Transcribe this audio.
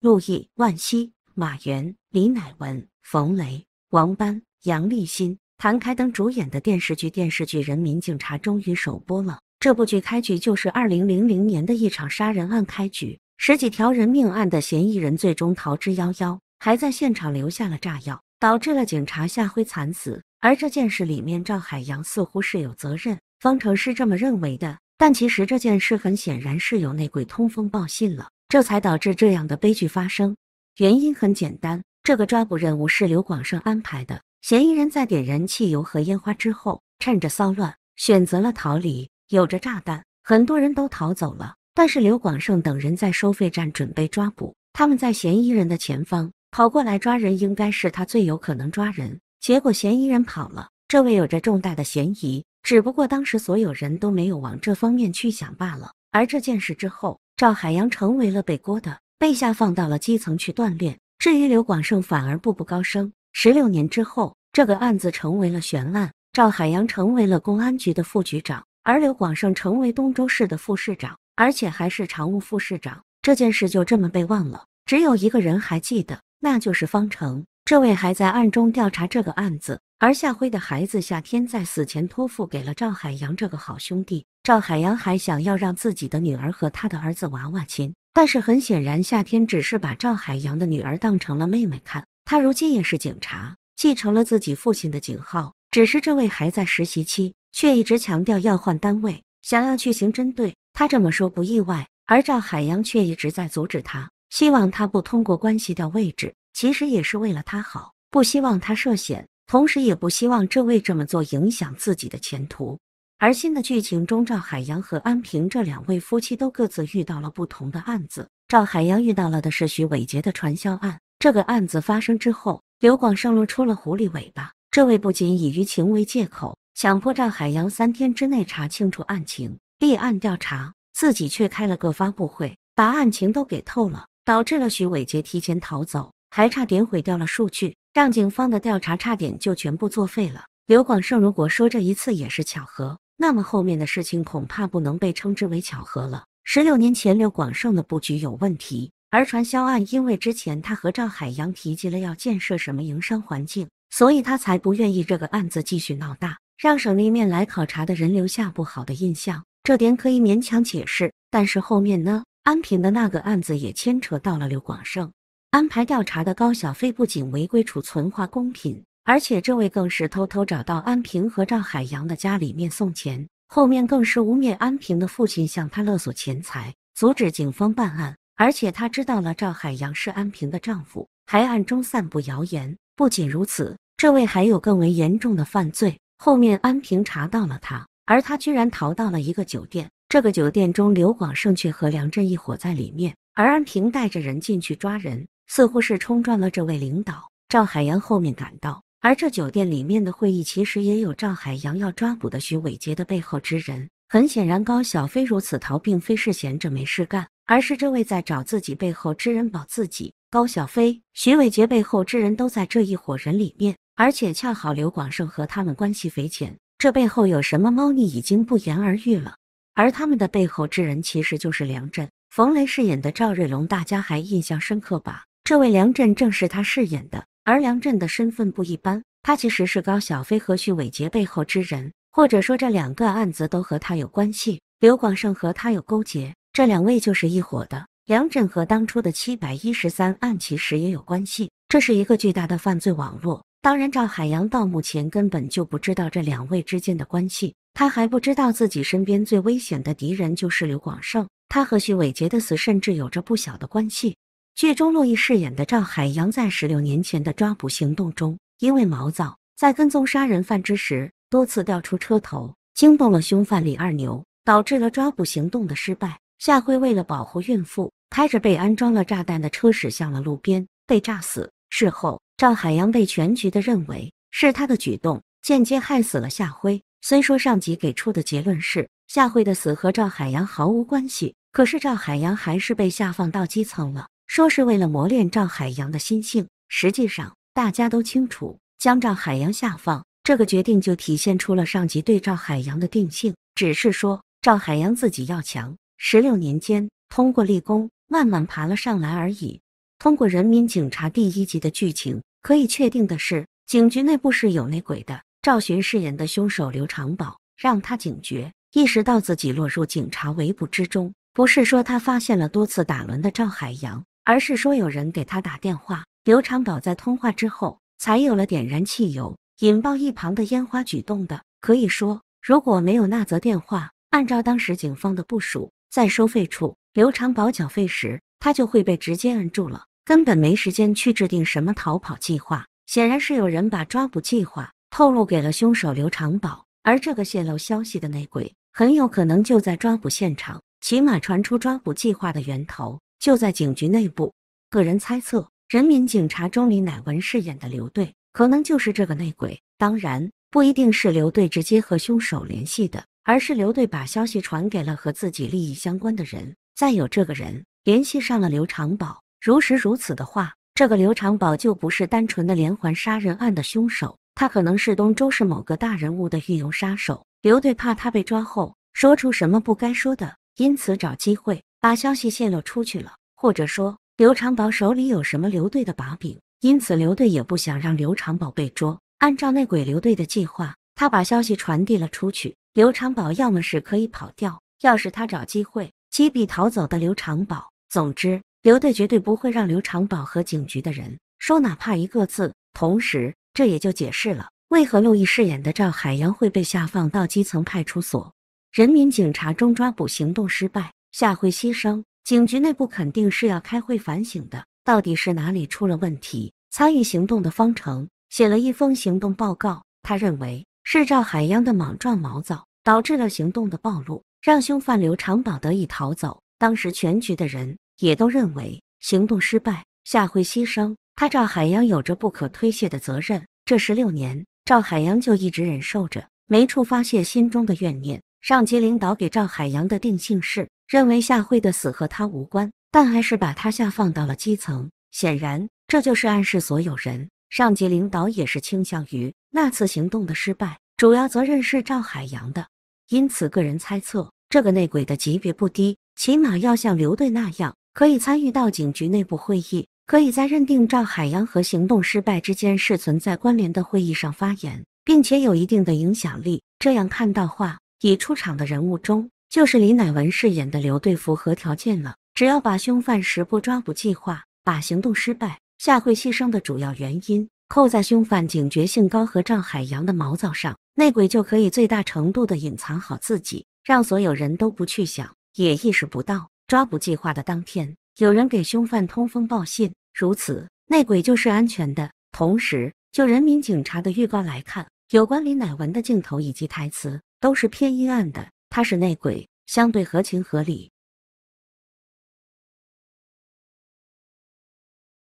陆毅、万茜、马原、李乃文、冯雷、王斑、杨立新、谭开灯主演的电视剧《电视剧人民警察》终于首播了。这部剧开局就是二零零零年的一场杀人案，开局十几条人命案的嫌疑人最终逃之夭夭，还在现场留下了炸药，导致了警察夏辉惨死。而这件事里面，赵海洋似乎是有责任，方程是这么认为的。但其实这件事很显然是有内鬼通风报信了。这才导致这样的悲剧发生。原因很简单，这个抓捕任务是刘广胜安排的。嫌疑人在点燃汽油和烟花之后，趁着骚乱选择了逃离。有着炸弹，很多人都逃走了。但是刘广胜等人在收费站准备抓捕，他们在嫌疑人的前方跑过来抓人，应该是他最有可能抓人。结果嫌疑人跑了，这位有着重大的嫌疑，只不过当时所有人都没有往这方面去想罢了。而这件事之后。赵海洋成为了背锅的，被下放到了基层去锻炼。至于刘广胜，反而步步高升。十六年之后，这个案子成为了悬案。赵海洋成为了公安局的副局长，而刘广胜成为东州市的副市长，而且还是常务副市长。这件事就这么被忘了，只有一个人还记得，那就是方程。这位还在暗中调查这个案子。而夏辉的孩子夏天在死前托付给了赵海洋这个好兄弟。赵海洋还想要让自己的女儿和他的儿子娃娃亲，但是很显然，夏天只是把赵海洋的女儿当成了妹妹看。他如今也是警察，继承了自己父亲的警号，只是这位还在实习期，却一直强调要换单位，想要去刑侦队。他这么说不意外，而赵海洋却一直在阻止他，希望他不通过关系调位置，其实也是为了他好，不希望他涉险，同时也不希望这位这么做影响自己的前途。而新的剧情中，赵海洋和安平这两位夫妻都各自遇到了不同的案子。赵海洋遇到了的是徐伟杰的传销案。这个案子发生之后，刘广胜露出了狐狸尾巴。这位不仅以舆情为借口，强迫赵海洋三天之内查清楚案情、立案调查，自己却开了个发布会，把案情都给透了，导致了徐伟杰提前逃走，还差点毁掉了数据，让警方的调查差点就全部作废了。刘广胜如果说这一次也是巧合。那么后面的事情恐怕不能被称之为巧合了。十六年前刘广胜的布局有问题，而传销案因为之前他和赵海洋提及了要建设什么营商环境，所以他才不愿意这个案子继续闹大，让省里面来考察的人留下不好的印象。这点可以勉强解释，但是后面呢？安平的那个案子也牵扯到了刘广胜，安排调查的高小飞不仅违规储存化工品。而且这位更是偷偷找到安平和赵海洋的家里面送钱，后面更是污蔑安平的父亲向他勒索钱财，阻止警方办案。而且他知道了赵海洋是安平的丈夫，还暗中散布谣言。不仅如此，这位还有更为严重的犯罪。后面安平查到了他，而他居然逃到了一个酒店。这个酒店中，刘广胜却和梁振一伙在里面，而安平带着人进去抓人，似乎是冲撞了这位领导赵海洋。后面赶到。而这酒店里面的会议，其实也有赵海洋要抓捕的徐伟杰的背后之人。很显然，高小飞如此逃，并非是闲着没事干，而是这位在找自己背后之人保自己。高小飞、徐伟杰背后之人都在这一伙人里面，而且恰好刘广胜和他们关系匪浅。这背后有什么猫腻，已经不言而喻了。而他们的背后之人，其实就是梁震，冯雷饰演的赵瑞龙，大家还印象深刻吧？这位梁震正是他饰演的。而梁振的身份不一般，他其实是高小飞和徐伟杰背后之人，或者说这两个案子都和他有关系。刘广胜和他有勾结，这两位就是一伙的。梁振和当初的七百一十三案其实也有关系，这是一个巨大的犯罪网络。当然，赵海洋到目前根本就不知道这两位之间的关系，他还不知道自己身边最危险的敌人就是刘广胜，他和徐伟杰的死甚至有着不小的关系。剧中，陆毅饰演的赵海洋在十六年前的抓捕行动中，因为毛躁，在跟踪杀人犯之时多次掉出车头，惊爆了凶犯李二牛，导致了抓捕行动的失败。夏辉为了保护孕妇，开着被安装了炸弹的车驶向了路边，被炸死。事后，赵海洋被全局的认为是他的举动间接害死了夏辉。虽说上级给出的结论是夏辉的死和赵海洋毫无关系，可是赵海洋还是被下放到基层了。说是为了磨练赵海洋的心性，实际上大家都清楚，将赵海洋下放这个决定就体现出了上级对赵海洋的定性，只是说赵海洋自己要强，十六年间通过立功慢慢爬了上来而已。通过《人民警察》第一集的剧情，可以确定的是，警局内部是有内鬼的。赵寻饰演的凶手刘长宝让他警觉，意识到自己落入警察围捕之中，不是说他发现了多次打轮的赵海洋。而是说有人给他打电话，刘长宝在通话之后才有了点燃汽油、引爆一旁的烟花举动的。可以说，如果没有那则电话，按照当时警方的部署，在收费处刘长宝缴费时，他就会被直接摁住了，根本没时间去制定什么逃跑计划。显然，是有人把抓捕计划透露给了凶手刘长宝，而这个泄露消息的内鬼，很有可能就在抓捕现场，起码传出抓捕计划的源头。就在警局内部，个人猜测，人民警察钟离乃文饰演的刘队可能就是这个内鬼。当然，不一定是刘队直接和凶手联系的，而是刘队把消息传给了和自己利益相关的人。再有，这个人联系上了刘长宝。如实如此的话，这个刘长宝就不是单纯的连环杀人案的凶手，他可能是东周市某个大人物的御用杀手。刘队怕他被抓后说出什么不该说的，因此找机会。把消息泄露出去了，或者说刘长宝手里有什么刘队的把柄，因此刘队也不想让刘长宝被捉。按照内鬼刘队的计划，他把消息传递了出去。刘长宝要么是可以跑掉，要是他找机会击毙逃走的刘长宝。总之，刘队绝对不会让刘长宝和警局的人说哪怕一个字。同时，这也就解释了为何陆毅饰演的赵海洋会被下放到基层派出所。人民警察中抓捕行动失败。夏会牺牲，警局内部肯定是要开会反省的。到底是哪里出了问题？参与行动的方程写了一封行动报告，他认为是赵海洋的莽撞毛躁导致了行动的暴露，让凶犯刘长宝得以逃走。当时全局的人也都认为行动失败，夏会牺牲，他赵海洋有着不可推卸的责任。这十六年，赵海洋就一直忍受着，没处发泄心中的怨念。上级领导给赵海洋的定性是。认为夏慧的死和他无关，但还是把他下放到了基层。显然，这就是暗示所有人，上级领导也是倾向于那次行动的失败，主要责任是赵海洋的。因此，个人猜测这个内鬼的级别不低，起码要像刘队那样，可以参与到警局内部会议，可以在认定赵海洋和行动失败之间是存在关联的会议上发言，并且有一定的影响力。这样看到话，已出场的人物中。就是李乃文饰演的刘队符合条件了，只要把凶犯识破抓捕计划，把行动失败、下跪牺牲的主要原因扣在凶犯警觉性高和赵海洋的毛躁上，内鬼就可以最大程度的隐藏好自己，让所有人都不去想，也意识不到抓捕计划的当天有人给凶犯通风报信。如此，内鬼就是安全的。同时，就人民警察的预告来看，有关李乃文的镜头以及台词都是偏阴暗的。他是内鬼，相对合情合理。